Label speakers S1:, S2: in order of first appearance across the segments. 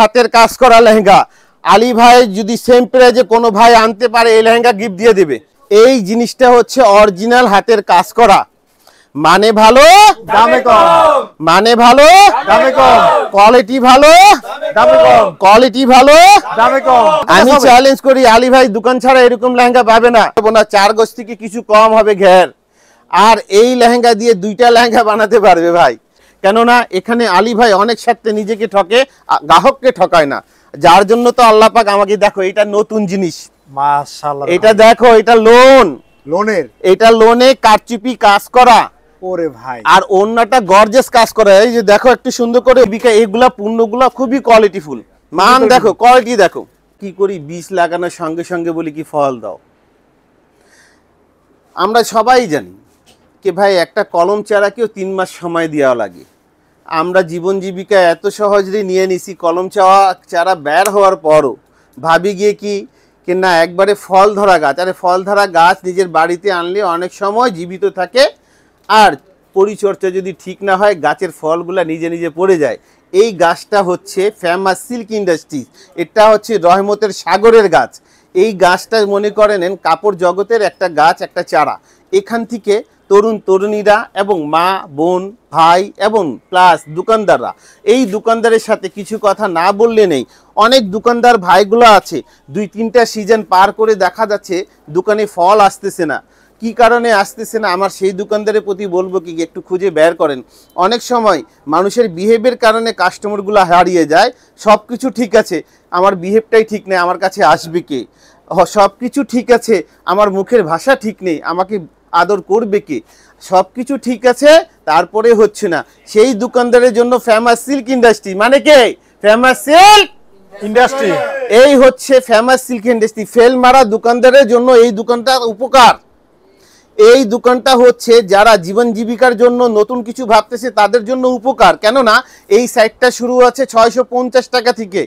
S1: হাতের কাজ করা লেহেঙ্গা আলী ভাই যদি সেম প্রাইজে কোনো ভাই আনতে পারে এই লেহেঙ্গা গিফট দিয়ে দেবে এই জিনিসটা হচ্ছে অরিজিনাল হাতের কাজ করা মানে ভালো দামে কম মানে ভালো দামে কম কোয়ালিটি ভালো দামে কম কোয়ালিটি ভালো দামে কম আমি চ্যালেঞ্জ করি আলী ভাই দোকান ছাড়া এরকম লেহেঙ্গা পাবে না না চার গজ থেকে কিছু কম হবে ঘের আর এই লেহেঙ্গা দিয়ে দুইটা লেহেঙ্গা বানাতে পারবে ভাই কেননা এখানে আলী ভাই অনেক স্বার্থে নিজেকে ঠকে গ্রাহককে ঠকায় না যার জন্য তো আল্লাহ পাক আমাকে দেখো এটা নতুন জিনিস এটা দেখো এটা লোন লোনের এটা লোনে কারচুপি কাজ করা আর অন্যটা গর্জেস কাজ এই যে দেখো একটু সুন্দর করে বিকা এগুলা পণ্যগুলা খুবই কোয়ালিটিফুল মান দেখো কোয়ালিটি দেখো কি করি বীজ লাগানোর সঙ্গে সঙ্গে বলি কি ফল দাও আমরা সবাই জানি কে ভাই একটা কলম চারা কেউ তিন মাস সময় দেওয়া লাগে আমরা জীবন জীবিকা এত সহজেই নিয়ে নিছি কলম চাওয়া চারা বের হওয়ার পরও ভাবি গিয়ে কি কে না একবারে ফল ধরা গাছ আরে ফল ধরা গাছ নিজের বাড়িতে আনলে অনেক সময় জীবিত থাকে আর পরিচর্যা যদি ঠিক না হয় গাছের ফলগুলো নিজে নিজে পড়ে যায় এই গাছটা হচ্ছে ফেমাস সিল্ক ইন্ডাস্ট্রিজ এটা হচ্ছে রহমতের সাগরের গাছ এই গাছটা মনে করেন কাপড় জগতের একটা গাছ একটা চারা এখান থেকে তরুণ তরুণীরা এবং মা বোন ভাই এবং প্লাস দোকানদাররা এই দোকানদারের সাথে কিছু কথা না বললে নেই অনেক দোকানদার ভাইগুলো আছে দুই তিনটা সিজন পার করে দেখা যাচ্ছে দোকানে ফল আসতেছে না কি কারণে আসতেছে না আমার সেই দোকানদারের প্রতি বলবো কি একটু খুঁজে বের করেন অনেক সময় মানুষের বিহেভের কারণে কাস্টমারগুলো হারিয়ে যায় সব কিছু ঠিক আছে আমার বিহেভটাই ঠিক নেই আমার কাছে আসবে কে সব কিছু ঠিক আছে আমার মুখের ভাষা ঠিক নেই আমাকে আদর করবে কি সব কিছু ঠিক আছে তারপরে হচ্ছে না সেই দোকানদারের জন্য ফেমাস সিল্ক ইন্ডাস্ট্রি মানে কে ফেমাস সিল্ক ইন্ডাস্ট্রি এই হচ্ছে ফেমাস সিল্ক ইন্ডাস্ট্রি ফেল মারা দোকানদারের জন্য এই দোকানটা উপকার এই দোকানটা হচ্ছে যারা জীবন জীবিকার জন্য নতুন কিছু ভাবতেছে তাদের জন্য উপকার কেননা এই সাইটটা শুরু আছে ছয়শো টাকা থেকে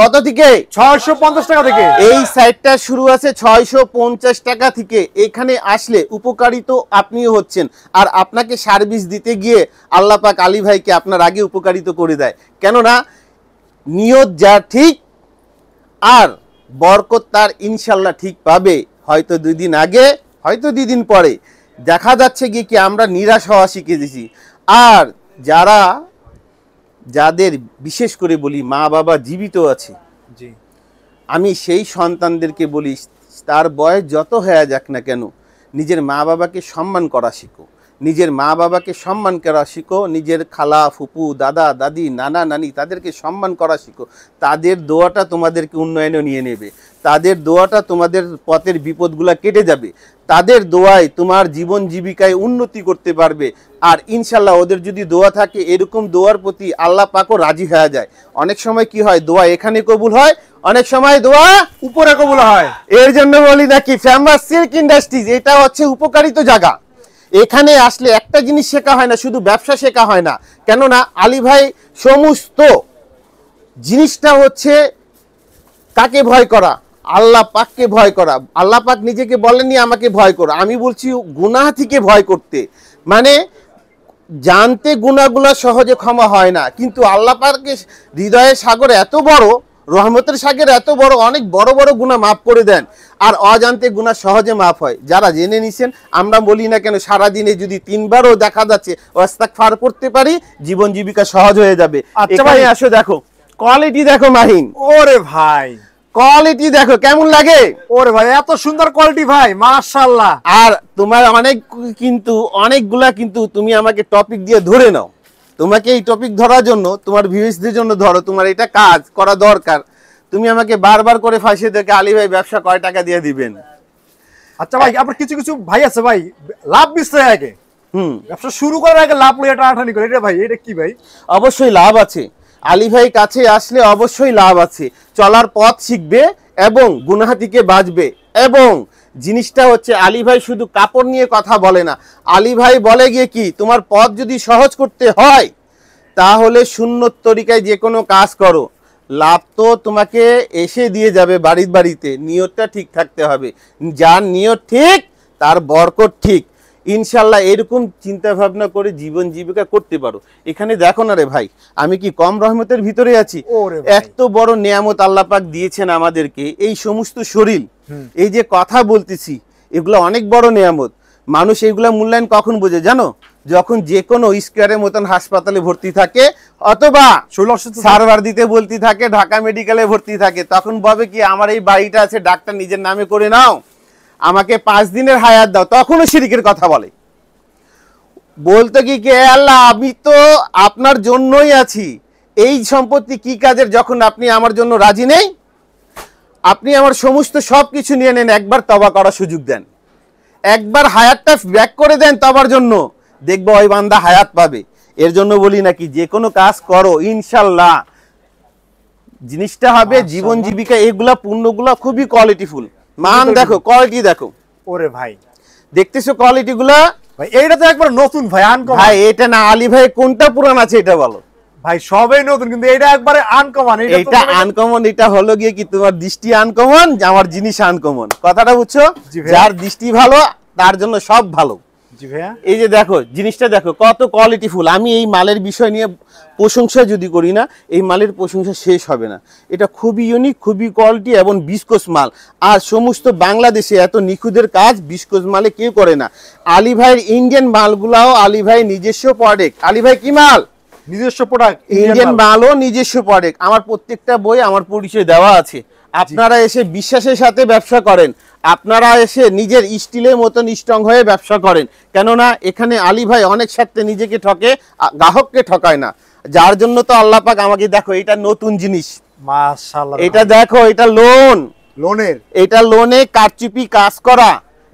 S1: কত থেকে ছয়শো পঞ্চাশ টাকা থেকে এই সাইটটা শুরু আছে ছয়শো পঞ্চাশ টাকা থেকে এখানে আসলে উপকারিত আপনিও হচ্ছেন আর আপনাকে সার্ভিস দিতে গিয়ে আল্লাপাক আলী ভাইকে আপনার আগে উপকারিত করে দেয় কেননা নিয়ত যা ঠিক আর বরকত তার ইনশাল্লাহ ঠিক পাবে হয়তো দুই দিন আগে হয়তো দুই দিন পরে দেখা যাচ্ছে গিয়ে কি আমরা নিরাশ হওয়া শিখে দিছি আর যারা যাদের বিশেষ করে বলি মা বাবা জীবিত আছে আমি সেই সন্তানদেরকে বলি তার বয়স যত হয়ে যাক না কেন নিজের মা বাবাকে সম্মান করা শিখো নিজের মা বাবাকে সম্মান করা শিখো নিজের খালা ফুপু দাদা দাদি নানা নানি তাদেরকে সম্মান করা শিখো তাদের দোয়াটা তোমাদেরকে উন্নয়নে নিয়ে নেবে তাদের দোয়াটা তোমাদের পথের বিপদগুলা কেটে যাবে তাদের দোয়ায় তোমার জীবন জীবিকায় উন্নতি করতে পারবে আর ইনশাল্লাহ ওদের যদি দোয়া থাকে এরকম দোয়ার প্রতি আল্লাহ পাকও রাজি হয়ে যায় অনেক সময় কি হয় দোয়া এখানে কবুল হয় অনেক সময় দোয়া উপরে কবুল হয় এর জন্য বলি নাকি ফেমাস সিল্ক ইন্ডাস্ট্রিজ এটা হচ্ছে উপকারিত জায়গা এখানে আসলে একটা জিনিস শেখা হয় না শুধু ব্যবসা শেখা হয় না কেননা আলী ভাই সমস্ত জিনিসটা হচ্ছে কাকে ভয় করা আল্লাহ পাককে ভয় করা আল্লাহ পাক নিজেকে বলেনি আমাকে ভয় করা আমি বলছি গুনা থেকে ভয় করতে মানে জানতে গুনাগুলা সহজে ক্ষমা হয় না কিন্তু আল্লাহ পাকের হৃদয়ের সাগর এত বড় রহমতের সাগের এত বড় অনেক বড় বড় গুণা মাফ করে দেন আর অজান্তে গুণা সহজে মাফ হয় যারা জেনে নিছেন আমরা বলি না কেন সারাদিনে যদি তিনবারও দেখা যাচ্ছে অস্তাক ফার করতে পারি জীবন জীবিকা সহজ হয়ে যাবে আচ্ছা ভাই আসো দেখো কোয়ালিটি দেখো মাহিন ওরে ভাই কোয়ালিটি দেখো কেমন লাগে ওরে ভাই এত সুন্দর কোয়ালিটি ভাই মাশাআল্লাহ আর তোমার অনেক কিন্তু অনেকগুলা কিন্তু তুমি আমাকে টপিক দিয়ে ধরে নাও তোমাকে এই টপিক ধরার জন্য তোমার ভিউসদের জন্য ধরো তোমার এটা কাজ করা দরকার তুমি আমাকে বারবার করে ফাঁসিয়ে দেখে আলি ভাই ব্যবসা কয় টাকা দিয়ে দিবেন আচ্ছা ভাই আবার কিছু কিছু ভাই আছে ভাই লাভ বিস্তার আগে হুম ব্যবসা শুরু করার আগে লাভ লয়ে টানাটানি করে এটা ভাই এটা কি ভাই অবশ্যই লাভ আছে আলি ভাই কাছে আসলে অবশ্যই লাভ আছে চলার পথ শিখবে এবং গুনাহা থেকে বাঁচবে এবং জিনিসটা হচ্ছে আলী ভাই শুধু কাপড় নিয়ে কথা বলে না আলী ভাই বলে গিয়ে কি তোমার পথ যদি সহজ করতে হয় তাহলে শূন্য তরিকায় যে কোনো কাজ করো লাভ তো তোমাকে এসে দিয়ে যাবে বাড়ির বাড়িতে নিয়তটা ঠিক থাকতে হবে যার নিয়ত ঠিক তার বরকত ঠিক ইনশাল্লাহ এরকম চিন্তা ভাবনা করে জীবন জীবিকা করতে পারো এখানে দেখো না রে ভাই আমি কি কম রহমতের ভিতরে আছি এত বড় নিয়ামত আল্লাহ পাক দিয়েছেন আমাদেরকে এই সমস্ত শরীর এই যে কথা বলতেছি এগুলো অনেক বড় নিয়ামত মানুষ এইগুলা মূল্যায়ন কখন বোঝে জানো যখন যে কোনো স্কোয়ারের মতন হাসপাতালে ভর্তি থাকে অথবা সার্ভার দিতে বলতে থাকে ঢাকা মেডিকেলে ভর্তি থাকে তখন ভাবে কি আমার এই বাড়িটা আছে ডাক্তার নিজের নামে করে নাও আমাকে পাঁচ দিনের হায়াত দাও তখনও শিরিকের কথা বলে বলতো কি কে আল্লাহ আমি তো আপনার জন্যই আছি এই সম্পত্তি কি কাজের যখন আপনি আমার জন্য রাজি নেই আপনি আমার সমস্ত সব কিছু নিয়ে নেন একবার তবা করার সুযোগ দেন একবার হায়াতটা ব্যাক করে দেন তবার জন্য দেখবো ওই বান্দা হায়াত পাবে এর জন্য বলি নাকি যে কোনো কাজ করো ইনশাল্লাহ জিনিসটা হবে জীবন জীবিকা এগুলা পূর্ণগুলা খুবই কোয়ালিটিফুল মান দেখো কোয়ালিটি দেখো ওরে ভাই দেখতেছো কোয়ালিটি গুলো ভাই এইটা তো একবার নতুন ভাই আনকমন ভাই এটা না আলী ভাই কোনটা পুরান আছে এটা বলো ভাই সবাই নতুন কিন্তু এটা একবারে আনকমন এটা আনকমন এটা হলো গিয়ে কি তোমার দৃষ্টি আনকমন আমার জিনিস আনকমন কথাটা বুঝছো যার দৃষ্টি ভালো তার জন্য সব ভালো এই যে দেখো জিনিসটা দেখো কত কোয়ালিটি ফুল আমি এই মালের বিষয় নিয়ে প্রশংসা যদি করি না এই মালের প্রশংসা শেষ হবে না এটা খুবই ইউনিক খুবই কোয়ালিটি এবং বিস্কোস মাল আর সমস্ত বাংলাদেশে এত নিখুদের কাজ বিস্কোস মালে কেউ করে না আলী ভাইয়ের ইন্ডিয়ান মালগুলাও আলী ভাই নিজস্ব প্রোডাক্ট আলী ভাই কি মাল নিজস্ব প্রোডাক্ট ইন্ডিয়ান মালও নিজস্ব প্রোডাক্ট আমার প্রত্যেকটা বই আমার পরিচয় দেওয়া আছে আপনারা এসে বিশ্বাসের সাথে ব্যবসা করেন আপনারা এসে নিজের স্টিলের মতন স্ট্রং হয়ে ব্যবসা করেন কেননা এখানে আলী ভাই অনেক স্বার্থে নিজেকে ঠকে গ্রাহককে ঠকায় না যার জন্য তো আল্লাপাক আমাকে দেখো এটা নতুন জিনিস এটা দেখো এটা লোন লোনের এটা লোনে কারচুপি কাজ করা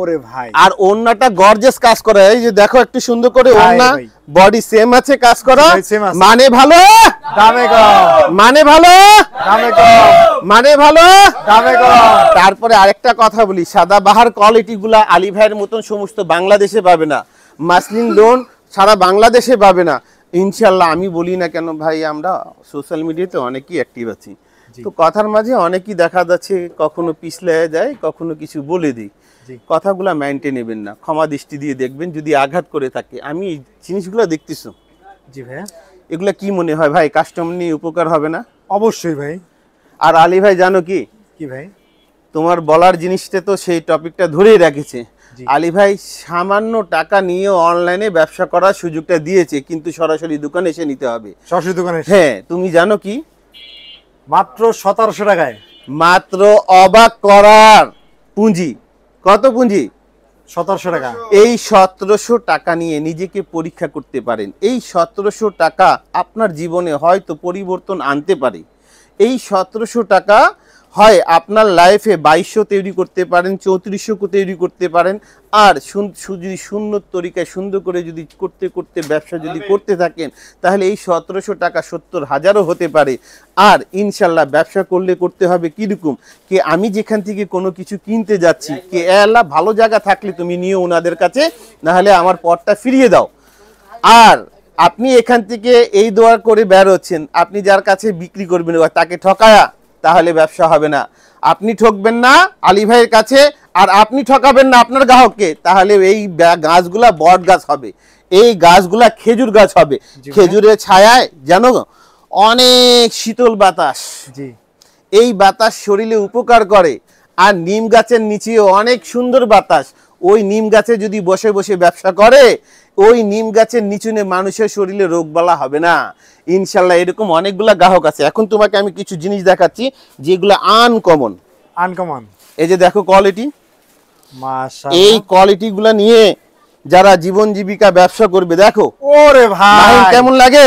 S1: ওরে ভাই আর ওন্নাটা গর্জেস কাজ করা এই যে দেখো একটু সুন্দর করে ওন্না বডি সেম আছে কাজ করা মানে ভালো দামে মানে ভালো দামে মানে ভালো দামে তারপরে আরেকটা কথা বলি সাদা বাহার কোয়ালিটি গুলা আলী ভাইয়ের মতন সমস্ত বাংলাদেশে পাবে না মাসলিন লোন সারা বাংলাদেশে পাবে না ইনশাল্লাহ আমি বলি না কেন ভাই আমরা সোশ্যাল মিডিয়াতে অনেকেই অ্যাক্টিভ আছি তো কথার মাঝে অনেকই দেখা যাচ্ছে কখনো পিছলে যায় কখনো কিছু বলে দিই কথাগুলো মেনটে নেবেন না ক্ষমা দৃষ্টি দিয়ে দেখবেন যদি আঘাত করে থাকে আমি জিনিসগুলো দেখতেছি জি ভাইয়া এগুলা কি মনে হয় ভাই কাস্টমার নিয়ে উপকার হবে না অবশ্যই ভাই আর আলী ভাই জানো কি কি ভাই তোমার বলার জিনিসটা তো সেই টপিকটা ধরেই রেখেছে আলী ভাই সামান্য টাকা নিয়ে অনলাইনে ব্যবসা করার সুযোগটা দিয়েছে কিন্তু সরাসরি দোকানে এসে নিতে হবে সরাসরি দোকানে হ্যাঁ তুমি জানো কি মাত্র সতেরোশো টাকায় মাত্র অবাক করার পুঁজি কত পুঁজি সতেরোশো টাকা এই সতেরোশো টাকা নিয়ে নিজেকে পরীক্ষা করতে পারেন এই সতেরোশো টাকা আপনার জীবনে হয়তো পরিবর্তন আনতে পারে এই সতেরোশো টাকা হয় আপনার লাইফে বাইশশো তৈরি করতে পারেন চৌত্রিশশো তৈরি করতে পারেন আর যদি সুন্দর তরিকায় সুন্দর করে যদি করতে করতে ব্যবসা যদি করতে থাকেন তাহলে এই সতেরোশো টাকা সত্তর হাজারও হতে পারে আর ইনশাল্লাহ ব্যবসা করলে করতে হবে কীরকম কে আমি যেখান থেকে কোনো কিছু কিনতে যাচ্ছি কে আল্লাহ ভালো জায়গা থাকলে তুমি নিয়ে ওনাদের কাছে নাহলে আমার পথটা ফিরিয়ে দাও আর আপনি এখান থেকে এই দোয়া করে বেরোচ্ছেন আপনি যার কাছে বিক্রি করবেন তাকে ঠকায়া তাহলে ব্যবসা হবে না আপনি ঠকবেন না আলী ভাইয়ের কাছে আর আপনি ঠকাবেন না আপনার গ্রাহককে তাহলে এই গাছগুলা বট গাছ হবে এই গাছগুলা খেজুর গাছ হবে খেজুরের ছায়ায় জানো অনেক শীতল বাতাস এই বাতাস শরীরে উপকার করে আর নিম গাছের নিচেও অনেক সুন্দর বাতাস ওই নিম গাছে যদি বসে বসে ব্যবসা করে ওই নিম গাছের নিচুনে মানুষের শরীরে বলা হবে না ইনশাল্লাহ এরকম অনেকগুলা গ্রাহক আছে এখন তোমাকে আমি কিছু জিনিস দেখাচ্ছি যেগুলো আনকমন আনকমন এই যে দেখো কোয়ালিটি এই গুলা নিয়ে যারা জীবন জীবিকা ব্যবসা করবে দেখো ওরে ভাই কেমন লাগে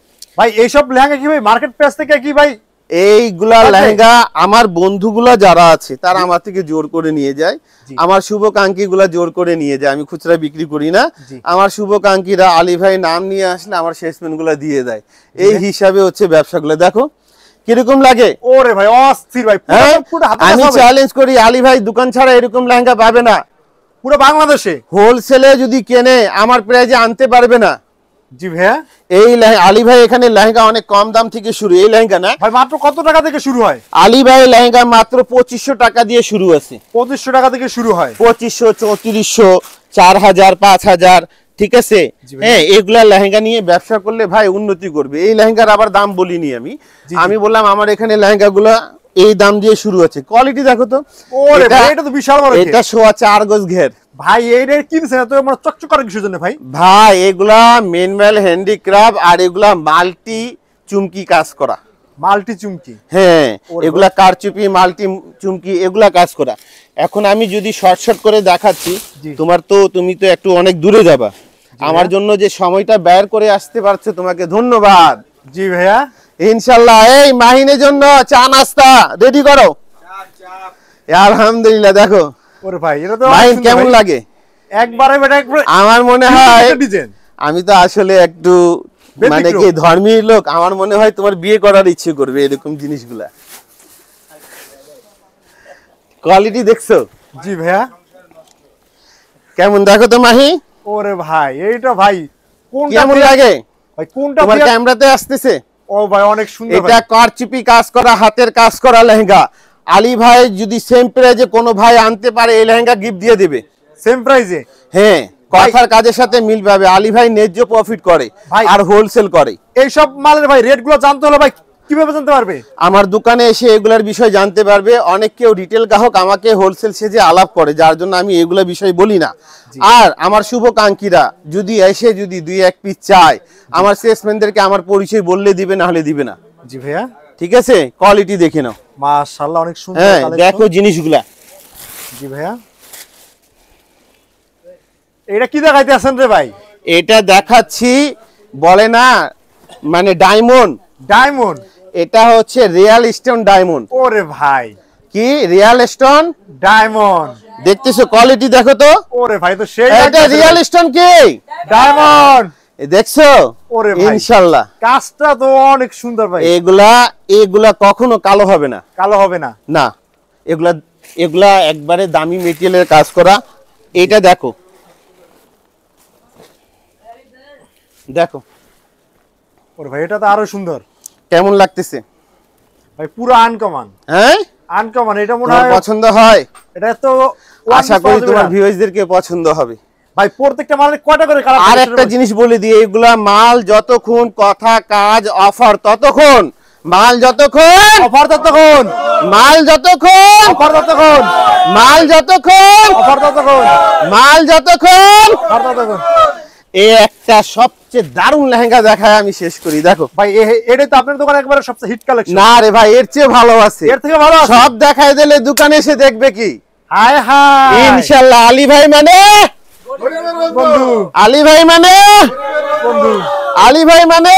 S1: ভাই এইসব লেহেঙ্গা কি ভাই মার্কেট প্রাইস থেকে কি ভাই এইগুলা লেহেঙ্গা আমার বন্ধুগুলা যারা আছে তারা আমার থেকে জোর করে নিয়ে যায় আমার শুভকাঙ্ক্ষী গুলা জোর করে নিয়ে যায় আমি খুচরা বিক্রি করি না আমার শুভকাঙ্ক্ষীরা আলী ভাই নাম নিয়ে আসলে আমার সেলসম্যান গুলা দিয়ে দেয় এই হিসাবে হচ্ছে ব্যবসাগুলো দেখো কিরকম লাগে ওরে ভাই অস্থির ভাই হ্যাঁ, আমি চ্যালেঞ্জ করি আলী ভাই দোকান ছাড়া এরকম লেহেঙ্গা পাবে না পুরো বাংলাদেশে হোলসেলে যদি কেনে আমার প্রাইজে আনতে পারবে না জি ভাইয়া এই আলী ভাই এখানে লেহেঙ্গা অনেক কম দাম থেকে শুরু এই লেহেঙ্গা না ভাই মাত্র কত টাকা থেকে শুরু হয় আলী ভাই লেহেঙ্গা মাত্র পঁচিশশো টাকা দিয়ে শুরু আছে পঁচিশশো টাকা থেকে শুরু হয় পঁচিশশো চৌত্রিশশো চার হাজার পাঁচ হাজার ঠিক আছে হ্যাঁ এগুলা লেহেঙ্গা নিয়ে ব্যবসা করলে ভাই উন্নতি করবে এই লেহেঙ্গার আবার দাম বলিনি আমি আমি বললাম আমার এখানে লেহেঙ্গা গুলা এই দাম দিয়ে শুরু হচ্ছে কোয়ালিটি দেখো তো ওরে ভাই এটা তো বিশাল বড় এটা সোয়া চার গজ ঘের ভাই এইটা কিনছে না তো আমার চকচক করে জন্য ভাই ভাই এগুলা মেনওয়েল হ্যান্ডিক্রাফট আর এগুলা মাল্টি চুমকি কাজ করা মাল্টি চুমকি হ্যাঁ এগুলা কারচুপি মাল্টি চুমকি এগুলা কাজ করা এখন আমি যদি শর্ট শর্ট করে দেখাচ্ছি তোমার তো তুমি তো একটু অনেক দূরে যাবা আমার জন্য যে সময়টা ব্যয় করে আসতে পারছো তোমাকে ধন্যবাদ জি ভাইয়া ইনশাল্লাহ এই মাহিনের জন্য চা নাস্তা রেডি করো আলহামদুলিল্লাহ দেখো কেমন লাগে আমার মনে হয় আমি তো আসলে একটু মানে কি ধর্মী লোক আমার মনে হয় তোমার বিয়ে করার ইচ্ছে করবে এরকম জিনিসগুলা কোয়ালিটি দেখছো জি ভাইয়া কেমন দেখো তো মাহি ওরে ভাই এইটা ভাই কোনটা কেমন লাগে ভাই কোনটা তোমার ক্যামেরাতে আসতেছে ও ভাই অনেক সুন্দর এটা কারচুপি কাজ করা হাতের কাজ করা লেহেঙ্গা আলী ভাই যদি সেম প্রাইজে কোনো ভাই আনতে পারে এই লেহেঙ্গা গিফট দিয়ে দেবে সেম প্রাইজে হ্যাঁ কথার কাজের সাথে মিল পাবে আলী ভাই ন্যায্য প্রফিট করে আর হোলসেল করে এইসব মালের ভাই রেটগুলো জানতে হলো ভাই কিভাবে জানতে পারবে আমার দোকানে এসে এগুলার বিষয় জানতে পারবে অনেক কেউ রিটেল গ্রাহক আমাকে হোলসেল সেজে আলাপ করে যার জন্য আমি এগুলা বিষয় বলি না আর আমার শুভকাঙ্ক্ষীরা যদি এসে যদি দুই এক পিস চায় আমার সেলসম্যানদেরকে আমার পরিচয় বললে দিবে না হলে দিবে না জি ভাইয়া ঠিক আছে কোয়ালিটি দেখে নাও মাশাআল্লাহ অনেক সুন্দর হ্যাঁ দেখো জিনিসগুলা জি ভাইয়া এটা কি দেখাইতে আছেন রে ভাই এটা দেখাচ্ছি বলে না মানে ডায়মন্ড ডায়মন্ড এটা হচ্ছে রিয়াল স্টোন ডায়মন্ড ওরে ভাই কি রিয়াল স্টোন ডায়মন্ড দেখতেছো কোয়ালিটি দেখো তো ওরে ভাই তো সেই এটা রিয়াল স্টোন কি ডায়মন্ড দেখছো ওরে ভাই ইনশাআল্লাহ কাজটা তো অনেক সুন্দর ভাই এগুলা এগুলা কখনো কালো হবে না কালো হবে না না এগুলা এগুলা একবারে দামি মেটেরিয়ালের কাজ করা এটা দেখো দেখো ওরে ভাই এটা তো আরো সুন্দর কেমন লাগতেছে ভাই পুরো আনকমন হ্যাঁ আনকমন এটা মনে হয় পছন্দ হয় এটা তো আশা করি তোমার ভিউয়ার্স দেরকে পছন্দ হবে ভাই প্রত্যেকটা মালের কয়টা করে কালার আর একটা জিনিস বলে দিই এগুলা মাল যতক্ষণ কথা কাজ অফার ততক্ষণ মাল যতক্ষণ অফার ততক্ষণ মাল যতক্ষণ অফার ততক্ষণ মাল যতক্ষণ অফার ততক্ষণ মাল যতক্ষণ অফার ততক্ষণ এই একটা সব সবচেয়ে দারুন লেহেঙ্গা দেখায় আমি শেষ করি দেখো ভাই এটা তো আপনার দোকানে একবারে সবচেয়ে হিট কালেকশন না রে ভাই এর চেয়ে ভালো আছে এর থেকে ভালো সব দেখায় দিলে দোকানে এসে দেখবে কি হায় হায় ইনশাআল্লাহ আলী ভাই মানে বন্ধু আলী ভাই মানে বন্ধু আলী ভাই মানে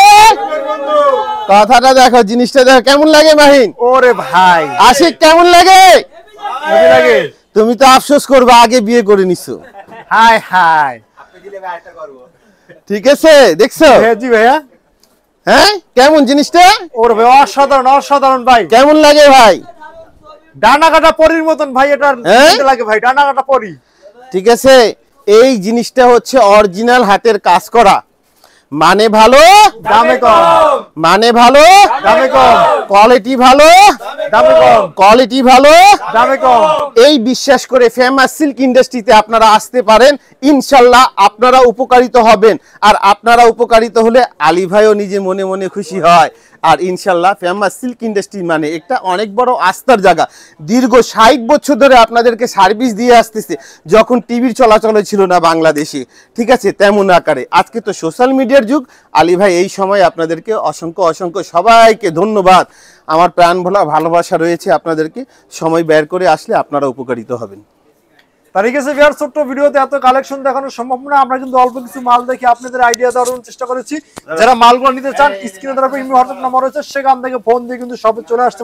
S1: কথাটা দেখো জিনিসটা দেখো কেমন লাগে মাহিন ওরে ভাই আশিক কেমন লাগে লাগে তুমি তো আফসোস করবে আগে বিয়ে করে নিছো হাই হায় আপনি দিলে ভাই এটা করব ঠিক আছে দেখছো জি ভাইয়া হ্যাঁ কেমন জিনিসটা ওর ভাই অসাধারণ অসাধারণ ভাই কেমন লাগে ভাই ডানা কাটা পরির মতন ভাই এটা হ্যাঁ? লাগে ভাই ডানা কাটা পরি ঠিক আছে এই জিনিসটা হচ্ছে অরিজিনাল হাতের কাজ করা মানে ভালো দামে কম মানে ভালো দামে কম কোয়ালিটি ভালো দামে কম কোয়ালিটি ভালো দামে কম এই বিশ্বাস করে ফেমাস সিল্ক ইন্ডাস্ট্রিতে আপনারা আসতে পারেন ইনশাল্লাহ আপনারা উপকারিত হবেন আর আপনারা উপকারিত হলে আলী ভাইও নিজে মনে মনে খুশি হয় আর ইনশাল্লাহ ফেমাস সিল্ক ইন্ডাস্ট্রি মানে একটা অনেক বড় আস্থার জায়গা দীর্ঘ ষাট বছর ধরে আপনাদেরকে সার্ভিস দিয়ে আসতেছে যখন টিভির চলাচলে ছিল না বাংলাদেশে ঠিক আছে তেমন আকারে আজকে তো সোশ্যাল মিডিয়ার যুগ আলী ভাই এই সময় আপনাদেরকে অসংখ্য অসংখ্য সবাইকে ধন্যবাদ আমার প্রাণ ভোলা ভালোবাসা রয়েছে আপনাদেরকে সময় ব্যয় করে আসলে আপনারা উপকারিত হবেন ঠিক কালেকশন দেখানো সম্ভব না আমরা কিন্তু অল্প কিছু মাল আপনাদের আইডিয়া দেওয়ার চেষ্টা করেছি যারা মালগুলো নিতে চান স্ক্রিনে হ্যাঁ, নাম্বার রয়েছে সেখান থেকে ফোন দিয়ে কিন্তু সব চলে আসতে